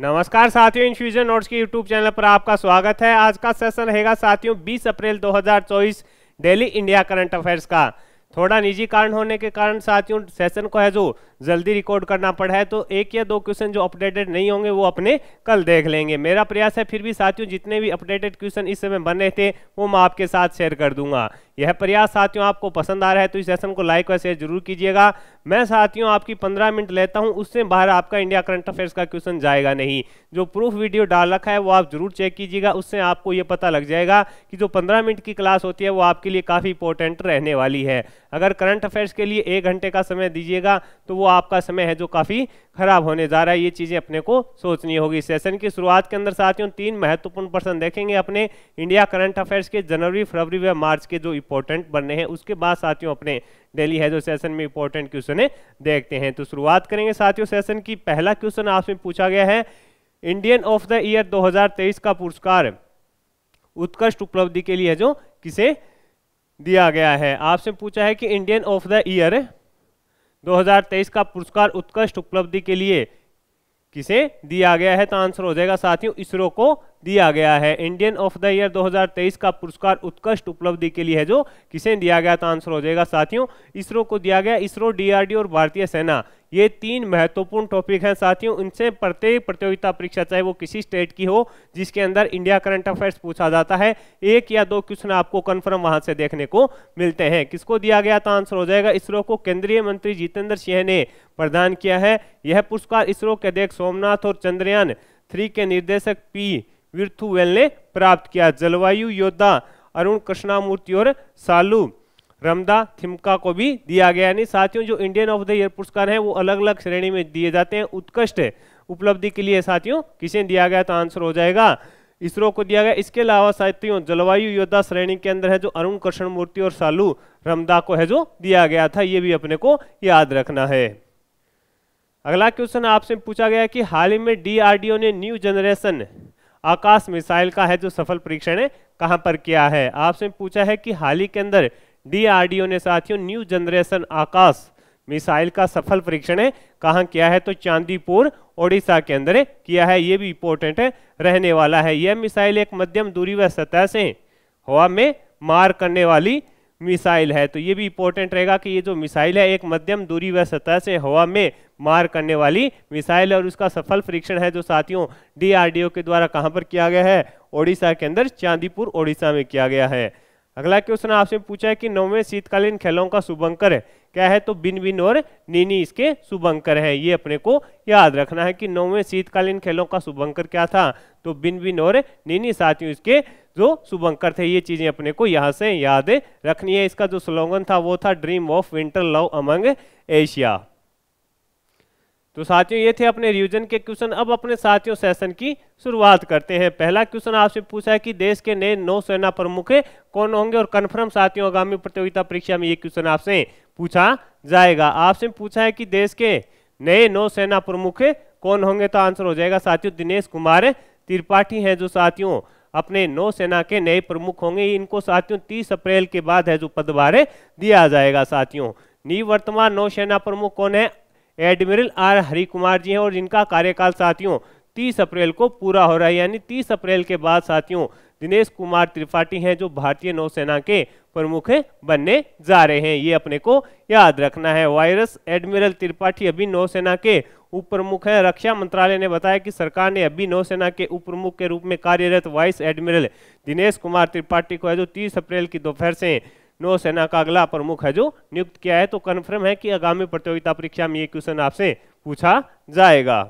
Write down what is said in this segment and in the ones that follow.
नमस्कार साथियों infusion notes के यूट्यूब चैनल पर आपका स्वागत है आज का सेशन रहेगा साथियों 20 अप्रैल 2024 डेली इंडिया करंट अफेयर्स का थोड़ा निजी कारण होने के कारण साथियों सेशन को है जो जल्दी रिकॉर्ड करना पड़ा है तो एक या दो क्वेश्चन जो अपडेटेड नहीं होंगे वो अपने कल देख लेंगे मेरा प्रयास है फिर भी साथियों जितने भी अपडेटेड क्वेश्चन इस समय बन रहे थे वो मैं आपके साथ शेयर कर दूंगा यह प्रयास साथियों आपको पसंद आ रहा है तो इस सेशन को लाइक और शेयर जरूर कीजिएगा मैं साथियों आपकी पंद्रह मिनट लेता हूं उससे बाहर आपका इंडिया करंट अफेयर्स का क्वेश्चन जाएगा नहीं जो प्रूफ वीडियो डाल रखा है वो आप जरूर चेक कीजिएगा उससे आपको ये पता लग जाएगा कि जो पंद्रह मिनट की क्लास होती है वो आपके लिए काफ़ी इंपॉर्टेंट रहने वाली है अगर करंट अफेयर्स के लिए एक घंटे का समय दीजिएगा तो वो आपका समय है जो काफ़ी खराब होने जा रहा है ये चीज़ें अपने को सोचनी होगी सेशन की शुरुआत के अंदर साथियों तीन महत्वपूर्ण प्रश्न देखेंगे अपने इंडिया करंट अफेयर्स के जनवरी फरवरी व मार्च के जो इंपॉर्टेंट बनने हैं उसके बाद साथियों अपने डेली हैजो सेशन में इंपॉर्टेंट क्वेश्चन देखते हैं तो शुरुआत करेंगे साथियों सेशन की पहला क्वेश्चन आपसे पूछा गया है इंडियन ऑफ द ईयर 2023 का पुरस्कार उत्कृष्ट उपलब्धि के लिए जो किसे दिया गया है आपसे पूछा है कि इंडियन ऑफ द ईयर 2023 का पुरस्कार उत्कृष्ट उपलब्धि के लिए किसे दिया गया है तो आंसर हो जाएगा साथियों इसरो को दिया गया है इंडियन ऑफ द ईयर 2023 का पुरस्कार उत्कृष्ट उपलब्धि के लिए है जो किसे दिया गया था आंसर हो जाएगा साथियों इसरो को दिया गया इसरो डीआरडी और भारतीय सेना ये तीन महत्वपूर्ण टॉपिक हैं साथियों इनसे प्रत्येक प्रतियोगिता परीक्षा चाहे वो किसी स्टेट की हो जिसके अंदर इंडिया करंट अफेयर्स पूछा जाता है एक या दो क्वेश्चन आपको कंफर्म वहां से देखने को मिलते हैं किसको दिया गया तो आंसर हो जाएगा इसरो को केंद्रीय मंत्री जितेंद्र सिंह ने प्रदान किया है यह पुरस्कार इसरो के अध्यक्ष सोमनाथ और चंद्रयान थ्री के निर्देशक पी विर्थुवेल ने प्राप्त किया जलवायु योद्धा अरुण कृष्णामूर्ति और सालू रमदा थिमका को भी दिया गया यानी साथियों जो इंडियन ऑफ द ईयर पुरस्कार है वो अलग अलग श्रेणी में दिए जाते हैं उत्कृष्ट उपलब्धि के लिए साथियों किसे दिया गया तो आंसर हो जाएगा इसरो को दिया गया इसके अलावा साथियों जलवायु योद्धा श्रेणी के अंदर है जो अरुण कृष्ण मूर्ति और सालू रमदा को है जो दिया गया था ये भी अपने को याद रखना है अगला क्वेश्चन आपसे पूछा गया कि हाल ही में डीआरडीओ ने न्यू जनरेशन आकाश मिसाइल का है जो सफल परीक्षण कहां पर किया है आपसे पूछा है कि हाल ही के अंदर डीआरडीओ ने साथियों न्यू जनरेशन आकाश मिसाइल का सफल परीक्षण कहां किया है तो चांदीपुर ओडिशा के अंदर किया है यह भी इंपॉर्टेंट रहने वाला है यह मिसाइल एक मध्यम दूरी व सतह से हवा में मार करने वाली मिसाइल है तो ये भी इंपॉर्टेंट रहेगा कि ये जो मिसाइल है एक मध्यम दूरी व सतह से हवा में मार करने वाली मिसाइल और उसका सफल परीक्षण है जो साथियों डीआरडीओ के द्वारा कहाँ पर किया गया है ओडिशा के अंदर चांदीपुर ओडिशा में किया गया है अगला क्वेश्चन आपसे पूछा है कि नौवें शीतकालीन खेलों का शुभंकर क्या है तो बिन बिन और नीनी इसके शुभंकर है ये अपने को याद रखना है कि नौवें शीतकालीन खेलों का शुभंकर क्या था तो बिन बिन और नीनी साथियों इसके जो शुभंकर थे ये चीजें अपने को यहाँ से याद रखनी है इसका जो स्लोगन था वो था dream of winter love among Asia तो साथियों ये थे अपने रिविजन के क्वेश्चन अब अपने साथियों सेशन की शुरुआत करते हैं पहला क्वेश्चन आपसे पूछा है कि देश के नए नौसेना प्रमुख कौन होंगे और कन्फर्म साथियों आगामी प्रतियोगिता परीक्षा में ये क्वेश्चन आपसे पूछा जाएगा आपसे पूछा है कि देश के नए नौसेना प्रमुख कौन होंगे तो आंसर हो जाएगा साथियों दिनेश कुमार त्रिपाठी हैं जो साथियों अपने नौसेना के नए प्रमुख होंगे इनको साथियों तीस अप्रैल के बाद है जो पदभार दिया जाएगा साथियों निवर्तमान नौसेना प्रमुख कौन है एडमिरल आर हरिकुमार जी हैं और इनका कार्यकाल साथियों 30 अप्रैल को पूरा हो रहा है यानी 30 अप्रैल के बाद साथियों दिनेश कुमार त्रिपाठी हैं जो भारतीय नौसेना के प्रमुख बनने जा रहे हैं ये अपने को याद रखना है वायरस एडमिरल त्रिपाठी अभी नौसेना के उप प्रमुख है रक्षा मंत्रालय ने बताया कि सरकार ने अभी नौसेना के उप प्रमुख के रूप में कार्यरत वाइस एडमिरल दिनेश कुमार त्रिपाठी को है जो तीस अप्रैल की दोपहर से नौसेना का अगला प्रमुख है जो नियुक्त किया है तो कन्फर्म है कि आगामी प्रतियोगिता परीक्षा में ये क्वेश्चन आपसे पूछा जाएगा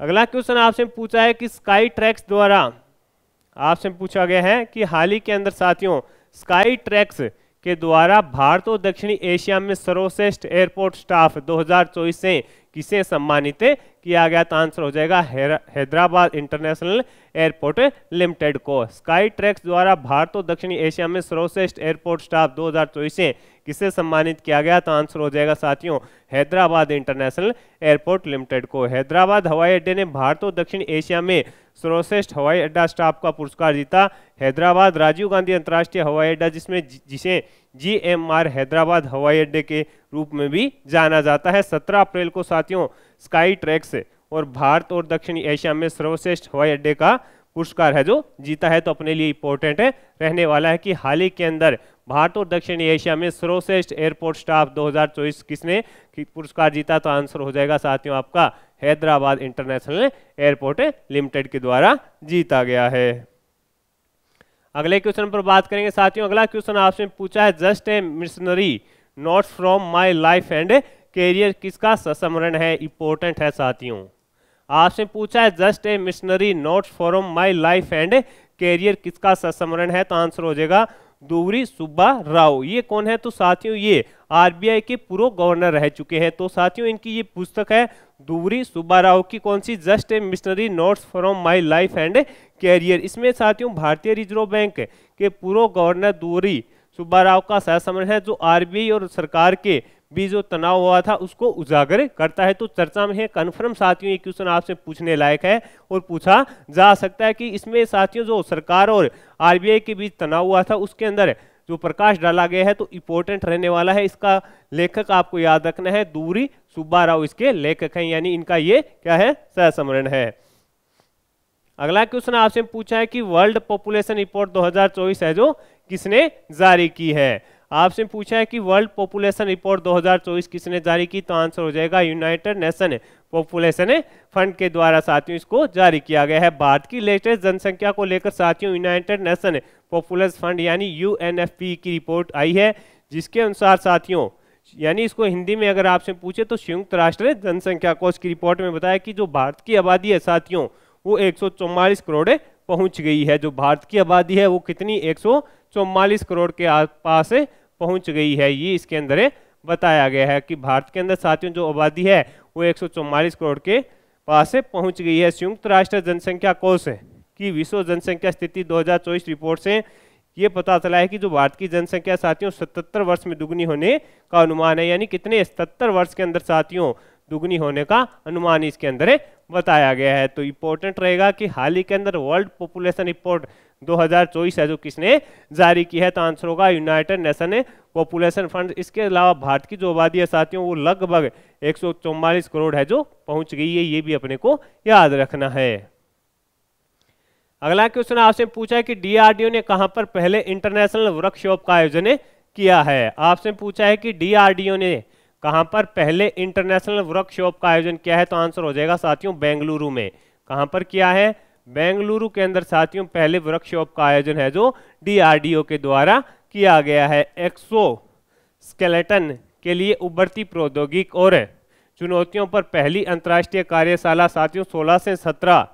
अगला क्वेश्चन आपसे पूछा है कि स्काई ट्रैक्स द्वारा आपसे पूछा गया है कि हाल ही के अंदर साथियों स्काई ट्रैक्स के द्वारा भारत और दक्षिणी एशिया में सर्वश्रेष्ठ एयरपोर्ट स्टाफ 2024 से किसे सम्मानित किया गया तो आंसर हो जाएगा हैदराबाद इंटरनेशनल एयरपोर्ट लिमिटेड को स्काई ट्रैक्स द्वारा भारत और दक्षिणी एशिया में सर्वश्रेष्ठ एयरपोर्ट स्टाफ चौबीस में किसे सम्मानित किया गया तो आंसर हो जाएगा साथियों हैदराबाद इंटरनेशनल एयरपोर्ट लिमिटेड को हैदराबाद हवाई अड्डे ने भारत और दक्षिण एशिया में सर्वश्रेष्ठ हवाई अड्डा स्टाफ का पुरस्कार जीता हैदराबाद राजीव गांधी अंतर्राष्ट्रीय हवाई अड्डा जिसमें जिसे जी हैदराबाद हवाई अड्डे के रूप में भी जाना जाता है सत्रह अप्रैल को साथियों स्काई ट्रैक से और भारत और दक्षिण एशिया में सर्वश्रेष्ठ हवाई अड्डे का पुरस्कार है जो जीता है तो अपने लिए इंपॉर्टेंट है रहने वाला है कि हाल ही के अंदर भारत और दक्षिण एशिया में सर्वश्रेष्ठ एयरपोर्ट स्टाफ 2024 किसने पुरस्कार जीता तो आंसर हो जाएगा साथियों आपका हैदराबाद इंटरनेशनल एयरपोर्ट लिमिटेड के द्वारा जीता गया है अगले क्वेश्चन पर बात करेंगे साथियों अगला क्वेश्चन आपसे पूछा है just a missionary not from my life and career किसका ससमरण है इंपॉर्टेंट है साथियों आपसे पूछा है just a missionary note from my life and career किसका ससमरण है तो आंसर हो जाएगा दूरी सुब्बा राव ये कौन है तो साथियों ये आरबीआई के पूर्व गवर्नर रह चुके हैं तो साथियों इनकी ये पुस्तक है दूरी सुब्बा राव की कौन सी just a missionary notes from my life and career इसमें साथियों भारतीय रिजर्व बैंक के पूर्व गवर्नर दूरी सुब्बा राव का सहसमरण है जो आरबीआई और सरकार के भी जो तनाव हुआ था उसको उजागर करता है तो चर्चा में है कन्फर्म साथियों ये क्वेश्चन आपसे पूछने लायक है और पूछा जा सकता है कि इसमें साथियों जो सरकार और आरबीआई के बीच तनाव हुआ था उसके अंदर जो प्रकाश डाला गया है तो इंपॉर्टेंट रहने वाला है इसका लेखक आपको याद रखना है दूरी सुब्बा राव इसके लेखक हैं यानी इनका ये क्या है सहसमरण है अगला क्वेश्चन आपसे पूछा है कि वर्ल्ड पॉपुलेशन रिपोर्ट 2024 है जो किसने जारी की है आपसे पूछा है कि वर्ल्ड पॉपुलेशन रिपोर्ट 2024 किसने जारी की तो आंसर हो जाएगा यूनाइटेड नेशन पॉपुलेशन फंड के द्वारा साथियों इसको जारी किया गया है भारत की लेटेस्ट जनसंख्या को लेकर साथियों यूनाइटेड नेशन पॉपुलेशन फंड यानी यू की रिपोर्ट आई है जिसके अनुसार साथियों यानी इसको हिंदी में अगर आपसे पूछे तो संयुक्त राष्ट्र ने जनसंख्या कोष की रिपोर्ट में बताया कि जो भारत की आबादी है साथियों वो एक करोड़ पहुंच गई है जो भारत की आबादी है वो कितनी एक करोड़ के आसपास पहुंच गई है ये इसके अंदर बताया गया है कि भारत के अंदर साथियों जो आबादी है वो एक करोड़ के पास पहुंच गई है संयुक्त राष्ट्र जनसंख्या कोष की विश्व जनसंख्या स्थिति दो रिपोर्ट से ये पता चला है कि जो भारत की जनसंख्या साथियों 77 वर्ष में दुगनी होने का अनुमान है यानी कितने 77 वर्ष के अंदर साथियों दुगनी होने का अनुमान इसके अंदर बताया गया है तो इंपॉर्टेंट रहेगा कि हाल ही के अंदर वर्ल्ड पॉपुलेशन रिपोर्ट 2024 है जो किसने जारी की है तो आंसर होगा यूनाइटेड नेशन पॉपुलेशन फंड इसके अलावा भारत की जो आबादी है साथियों वो लगभग एक करोड़ है जो पहुंच गई है ये भी अपने को याद रखना है अगला क्वेश्चन आपसे पूछा है कि डीआरडीओ ने कहां पर पहले इंटरनेशनल वर्कशॉप का आयोजन किया है आपसे पूछा है कि डीआरडीओ ने कहां पर पहले इंटरनेशनल वर्कशॉप का आयोजन किया है तो आंसर हो जाएगा साथियों बेंगलुरु में कहां पर किया है बेंगलुरु के अंदर साथियों पहले वर्कशॉप का आयोजन है जो डीआरडीओ के द्वारा किया गया है एक्सो स्केलेटन के लिए उभरती प्रौद्योगिक और चुनौतियों पर पहली अंतर्राष्ट्रीय कार्यशाला साथियों 16 से 17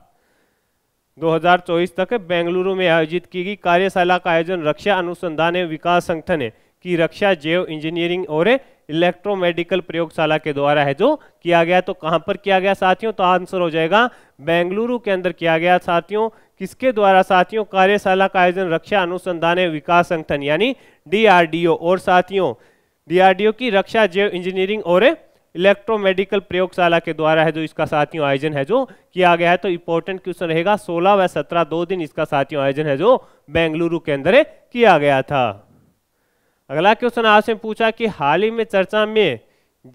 2024 तक बेंगलुरु में आयोजित की गई कार्यशाला का आयोजन रक्षा अनुसंधान एवं विकास संगठन है की रक्षा जैव इंजीनियरिंग और इलेक्ट्रोमेडिकल प्रयोगशाला के द्वारा है जो किया गया तो कहां पर किया गया साथियों तो आंसर हो जाएगा बेंगलुरु के अंदर किया गया साथियों किसके द्वारा साथियों कार्यशाला का आयोजन रक्षा अनुसंधान विकास संगठन यानी डीआरडीओ और साथियों डीआरडीओ की रक्षा जैव इंजीनियरिंग और इलेक्ट्रोमेडिकल प्रयोगशाला के द्वारा है जो इसका साथियों आयोजन है जो किया गया है तो इंपॉर्टेंट क्वेश्चन रहेगा 16 व 17 दो दिन इसका साथियों आयोजन है जो बेंगलुरु के अंदर किया गया था अगला क्वेश्चन आपसे पूछा कि हाल ही में चर्चा में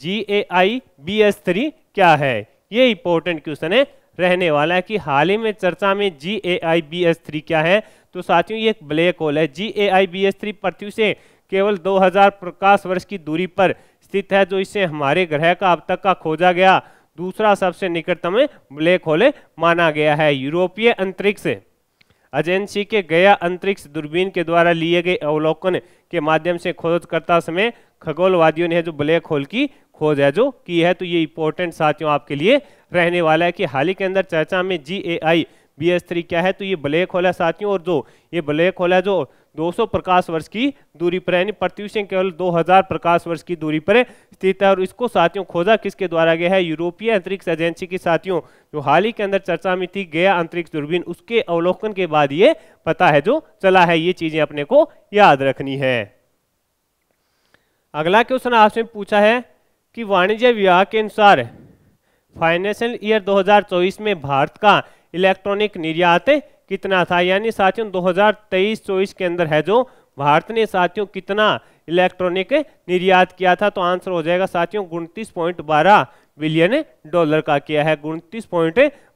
G A I B S three क्या है ये इंपॉर्टेंट क्वेश्चन है रहने वाला है कि हाल ही में चर्चा में G A I B S three क्या है तो साथियों ये एक ब्लैक होल है G A I B S three पृथ्वी से केवल 2000 प्रकाश वर्ष की दूरी पर स्थित है जो इससे हमारे ग्रह का अब तक का खोजा गया दूसरा सबसे निकटतम ब्लैक होल माना गया है यूरोपीय अंतरिक्ष एजेंसी के गया अंतरिक्ष दूरबीन के द्वारा लिए गए अवलोकन के माध्यम से खोजकर्ता समय खगोलवादियों ने जो ब्लैक होल की खोज है जो की है तो ये इंपॉर्टेंट साथियों आपके लिए रहने वाला है कि हाल ही के अंदर चर्चा में G A I B S three क्या है तो ये ब्लैक होल है साथियों और जो ये ब्लैक होल है जो 200 प्रकाश वर्ष की दूरी पर यानी पृथ्वी से केवल 2000 प्रकाश वर्ष की दूरी पर स्थित है और इसको साथियों खोजा किसके द्वारा गया है यूरोपीय अंतरिक्ष एजेंसी के साथियों जो हाल ही के अंदर चर्चा में थी गया अंतरिक्ष दूरबीन उसके अवलोकन के बाद ये पता है जो चला है ये चीजें अपने को याद रखनी है अगला क्वेश्चन आपसे पूछा है कि वाणिज्य विभाग के अनुसार फाइनेंशियल ईयर 2024 में भारत का इलेक्ट्रॉनिक निर्यात कितना था यानी साथियों 2023-24 के अंदर है जो भारत ने साथियों कितना इलेक्ट्रॉनिक निर्यात किया था तो आंसर हो जाएगा साथियों उनतीस बिलियन डॉलर का किया है उनतीस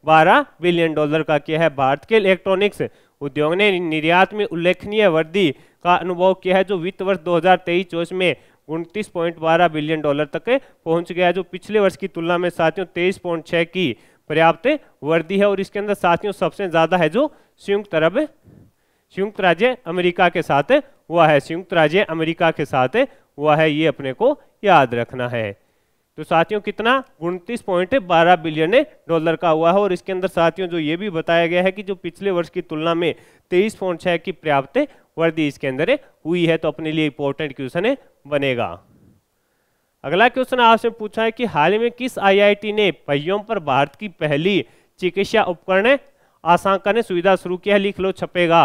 बिलियन डॉलर का किया है भारत के इलेक्ट्रॉनिक्स उद्योग ने निर्यात में उल्लेखनीय वृद्धि का अनुभव किया है जो वित्त वर्ष दो हजार में उनतीस बिलियन डॉलर तक पहुंच गया जो पिछले वर्ष की तुलना में साथियों तेईस की पर्याप्त वर्दी है और इसके अंदर साथियों सबसे ज्यादा है जो संयुक्त अरब संयुक्त राज्य अमेरिका के साथ हुआ है संयुक्त राज्य अमेरिका के साथ हुआ है ये अपने को याद रखना है तो साथियों कितना उनतीस पॉइंट बारह बिलियन डॉलर का हुआ है और इसके अंदर साथियों जो ये भी बताया गया है कि जो पिछले वर्ष की तुलना में तेईस पॉइंट छह की पर्याप्त वर्दी इसके अंदर हुई है तो अपने लिए इंपॉर्टेंट क्वेश्चन बनेगा अगला क्वेश्चन आपसे पूछा है कि हाल ही में किस आईआईटी ने पहियों पर भारत की पहली चिकित्सा उपकरण आसान करने सुविधा शुरू किया है लिख लो छपेगा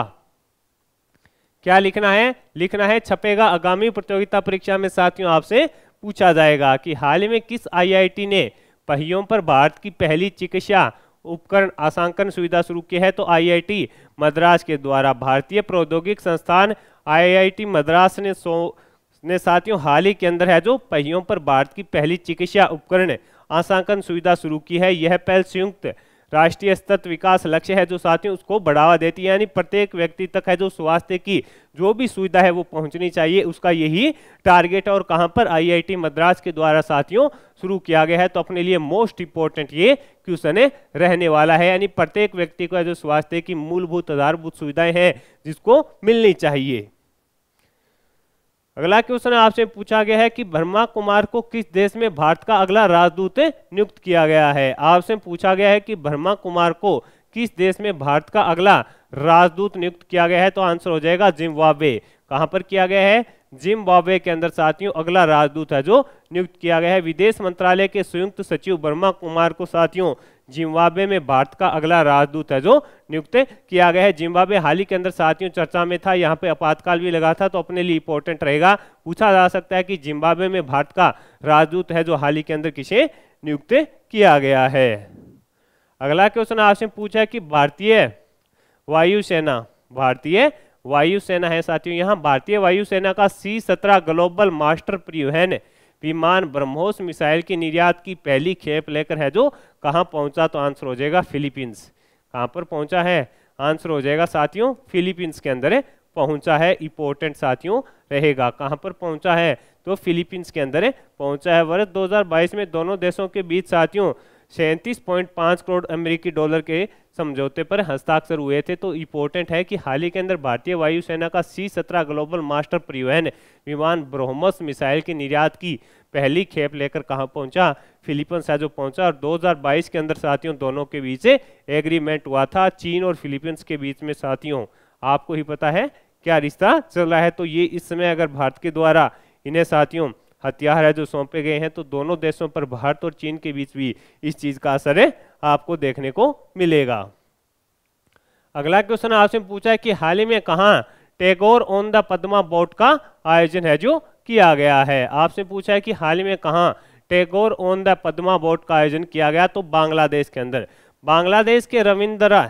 क्या लिखना है लिखना है छपेगा आगामी प्रतियोगिता परीक्षा में साथियों आपसे पूछा जाएगा कि हाल ही में किस आईआईटी ने पहियों पर भारत की पहली चिकित्सा उपकरण आशांकन सुविधा शुरू की है तो आईआईटी मद्रास के द्वारा भारतीय प्रौद्योगिक संस्थान आईआईटी मद्रास ने सौ ने साथियों हाल ही के अंदर है जो पहियों पर भारत की पहली चिकित्सा उपकरण आसांकन सुविधा शुरू की है यह पहल संयुक्त राष्ट्रीय स्तर विकास लक्ष्य है जो साथियों उसको बढ़ावा देती है यानी प्रत्येक व्यक्ति तक है जो स्वास्थ्य की जो भी सुविधा है वो पहुंचनी चाहिए उसका यही टारगेट है और कहां पर आईआईटी मद्रास के द्वारा साथियों शुरू किया गया है तो अपने लिए मोस्ट इंपॉर्टेंट ये क्वेश्चन रहने वाला है यानी प्रत्येक व्यक्ति को जो स्वास्थ्य की मूलभूत आधारभूत सुविधाएं हैं जिसको मिलनी चाहिए अगला क्वेश्चन आपसे पूछा गया है कि ब्रह्मा कुमार को किस देश में भारत का अगला राजदूत नियुक्त किया गया है आपसे पूछा गया है कि ब्रह्मा कुमार को किस देश में भारत का अगला राजदूत नियुक्त किया गया है तो आंसर हो जाएगा जिम्बाब्वे कहां पर किया गया है जिम्बाब्वे के अंदर साथियों अगला राजदूत है जो नियुक्त किया गया है विदेश मंत्रालय के संयुक्त सचिव ब्रह्मा कुमार को साथियों जिम्बाब्वे में भारत का अगला राजदूत है जो नियुक्त किया गया है जिम्बाब्वे हाल ही के अंदर साथियों चर्चा में था यहाँ पे आपातकाल भी लगा था तो अपने लिए इंपॉर्टेंट रहेगा पूछा जा सकता है कि जिम्बाब्वे में भारत का राजदूत है जो हाल ही के अंदर किसे नियुक्त किया गया है अगला क्वेश्चन आपसे पूछा है कि भारतीय वायुसेना भारतीय वायुसेना है साथियों यहाँ भारतीय वायुसेना का सी सत्रह ग्लोबल मास्टर प्रियो है विमान ब्रह्मोस मिसाइल के निर्यात की पहली खेप लेकर है जो कहाँ पहुंचा तो आंसर हो जाएगा फिलीपींस कहाँ पर पहुंचा है आंसर हो जाएगा साथियों फिलीपींस के अंदर पहुंचा है इंपोर्टेंट साथियों रहेगा कहाँ पर पहुंचा है तो फिलीपींस के अंदर पहुंचा है वर्ष 2022 में दोनों देशों के बीच साथियों सैंतीस करोड़ अमेरिकी डॉलर के समझौते पर हस्ताक्षर हुए थे तो इम्पोर्टेंट है कि हाल ही के अंदर भारतीय वायुसेना का सी सत्रह ग्लोबल मास्टर परिवहन विमान ब्रह्मस मिसाइल की निर्यात की पहली खेप लेकर कहाँ पहुंचा फिलीपींस से जो पहुंचा और 2022 के अंदर साथियों दोनों के बीच एग्रीमेंट हुआ था चीन और फिलीपींस के बीच में साथियों आपको ही पता है क्या रिश्ता चल रहा है तो ये इस समय अगर भारत के द्वारा इन्हें साथियों हथियार है जो सौंपे गए हैं तो दोनों देशों पर भारत और चीन के बीच भी इस चीज का असर है आपको देखने को मिलेगा अगला क्वेश्चन आपसे पूछा है कि हाल ही में कहा Tagore on the Padma boat का आयोजन है जो किया गया है आपसे पूछा है कि हाल ही में कहा Tagore on the Padma boat का आयोजन किया गया तो बांग्लादेश के अंदर बांग्लादेश के रविंद्रा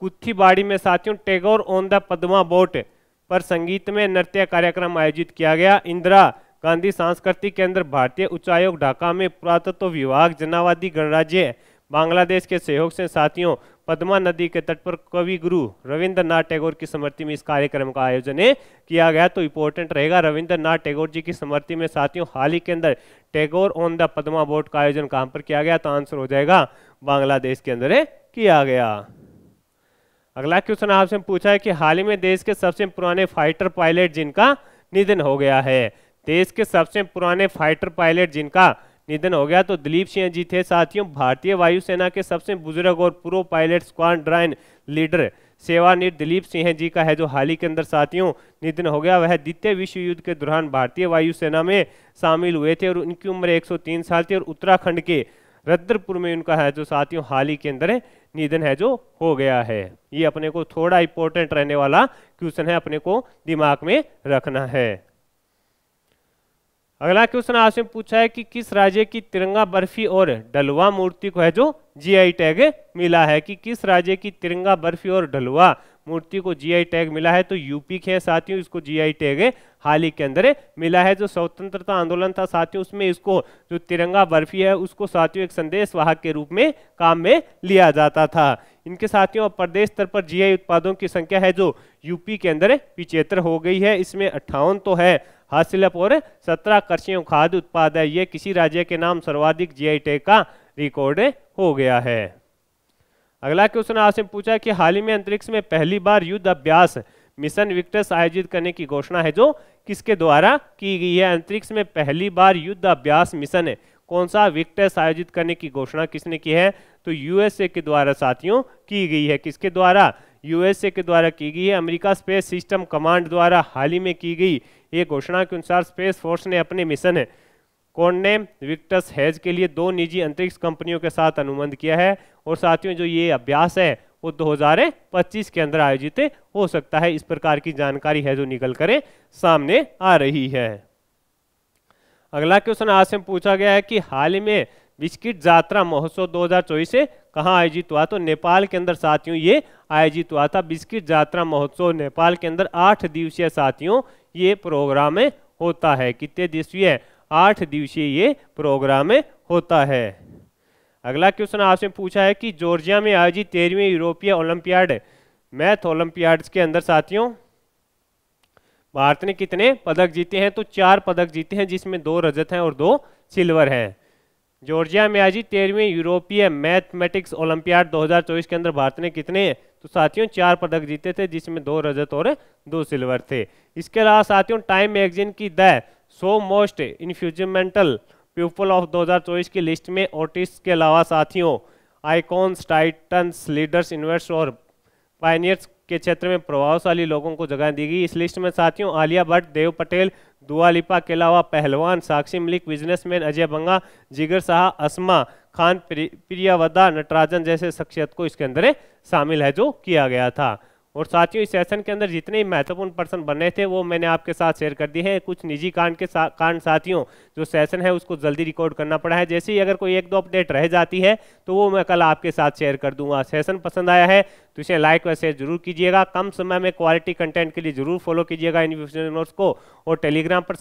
कुत्थीबाड़ी में साथियों Tagore on the Padma boat पर संगीत में नृत्य कार्यक्रम आयोजित किया गया इंदिरा गांधी सांस्कृतिक केंद्र भारतीय उच्चायोग ढाका में पुरातत्व विभाग जनावादी गणराज्य बांग्लादेश के सहयोग से साथियों पद्मा नदी के तट पर कवि गुरु रविंद्रनाथ टैगोर की स्मृति में इस कार्यक्रम का आयोजन किया गया तो इंपॉर्टेंट रहेगा रविंद्रनाथ टैगोर जी की स्मृति में साथियों हाल ही के अंदर Tagore on the Padma board का आयोजन कहां पर किया गया तो आंसर हो जाएगा बांग्लादेश के अंदर किया गया अगला क्वेश्चन आपसे पूछा है कि हाल ही में देश के सबसे पुराने फाइटर पायलट जिनका निधन हो गया है देश के सबसे पुराने फाइटर पायलट जिनका निधन हो गया तो दिलीप सिंह जी थे साथियों भारतीय वायुसेना के सबसे बुजुर्ग और पूर्व पायलट स्क्वाड्राइन लीडर सेवानिवृत्त दिलीप सिंह जी का है जो हाल ही के अंदर साथियों निधन हो गया वह द्वितीय विश्व युद्ध के दौरान भारतीय वायुसेना में शामिल हुए थे और उनकी उम्र 103 साल थी और उत्तराखंड के रद्रपुर में उनका है जो साथियों हाल ही के अंदर निधन है जो हो गया है ये अपने को थोड़ा इंपॉर्टेंट रहने वाला क्वेश्चन है अपने को दिमाग में रखना है अगला क्वेश्चन आपसे पूछा है कि किस राज्य की तिरंगा बर्फी और डलवा मूर्ति को है जो जीआई टैग मिला है कि किस राज्य की तिरंगा बर्फी और डलवा मूर्ति को जीआई टैग मिला है तो यूपी के साथियों इसको जीआई टैग हाल ही के अंदर मिला है जो स्वतंत्रता आंदोलन था साथियों उसमें इसको जो तिरंगा बर्फी है उसको साथियों एक संदेश वाहक के रूप में काम में लिया जाता था इनके साथियों प्रदेश स्तर पर जीआई उत्पादों की संख्या है जो यूपी के अंदर पिछेत्र हो गई है इसमें अट्ठावन तो है हासिलप और सत्रह कृषि खाद्य उत्पाद है ये किसी राज्य के नाम सर्वाधिक जीआई टैग का रिकॉर्ड हो गया है अगला क्वेश्चन आपसे पूछा कि हाल ही में अंतरिक्ष में पहली बार युद्ध अभ्यास मिशन विक्टर्स आयोजित करने की घोषणा है जो किसके द्वारा की गई है अंतरिक्ष में पहली बार युद्ध अभ्यास मिशन है कौन सा विक्टर्स आयोजित करने की घोषणा किसने की है तो यूएसए के द्वारा साथियों की गई है किसके द्वारा यूएसए के द्वारा की गई है अमेरिका स्पेस सिस्टम कमांड द्वारा हाल ही में की गई ये घोषणा के अनुसार स्पेस फोर्स ने अपने मिशन है कौन ने विक्टस हैज के लिए दो निजी अंतरिक्ष कंपनियों के साथ अनुबंध किया है और साथियों जो ये अभ्यास है वो 2025 के अंदर आयोजित हो सकता है इस प्रकार की जानकारी है जो निकल कर सामने आ रही है अगला क्वेश्चन आज से पूछा गया है कि हाल ही में बिस्किट यात्रा महोत्सव 2024 से कहाँ आयोजित हुआ तो नेपाल के अंदर साथियों ये आयोजित हुआ था बिस्किट यात्रा महोत्सव नेपाल के अंदर आठ दिवसीय साथियों ये प्रोग्राम होता है कितने दिवसीय आठ दिवसीय ये प्रोग्राम होता है अगला क्वेश्चन आपसे पूछा है कि जॉर्जिया में आयोजित तेरहवीं यूरोपीय ओलंपियाड मैथ ओलंपियाड के अंदर साथियों भारत ने कितने पदक जीते हैं तो चार पदक जीते हैं जिसमें दो रजत हैं और दो सिल्वर हैं जॉर्जिया में आयोजित तेरहवीं यूरोपीय मैथमेटिक्स ओलंपियाड 2024 के अंदर भारत ने कितने तो साथियों चार पदक जीते थे जिसमें दो रजत और दो सिल्वर थे इसके अलावा साथियों टाइम मैगजीन की the so most influential people of 2024 की लिस्ट में ओटिस के अलावा साथियों आइकॉन्स टाइटन्स लीडर्स इन्वेस्ट और पाइनियर्स के क्षेत्र में प्रभावशाली लोगों को जगह दी गई इस लिस्ट में साथियों आलिया भट्ट देव पटेल दुआलिपा के अलावा पहलवान साक्षी मलिक बिजनेसमैन अजय बंगा जिगर शाह असमा खान प्रियावदा नटराजन जैसे शख्सियत को इसके अंदर शामिल है जो किया गया था और साथियों इस सेशन के अंदर जितने भी महत्वपूर्ण पर्सन बने थे वो मैंने आपके साथ शेयर कर दिए हैं कुछ निजी कारण के सा, कारण साथियों जो सेशन है उसको जल्दी रिकॉर्ड करना पड़ा है जैसे ही अगर कोई एक दो अपडेट रह जाती है तो वो मैं कल आपके साथ शेयर कर दूंगा सेशन पसंद आया है तो इसे लाइक व शेयर जरूर कीजिएगा कम समय में क्वालिटी कंटेंट के लिए जरूर फॉलो कीजिएगा इन नोट्स को और टेलीग्राम पर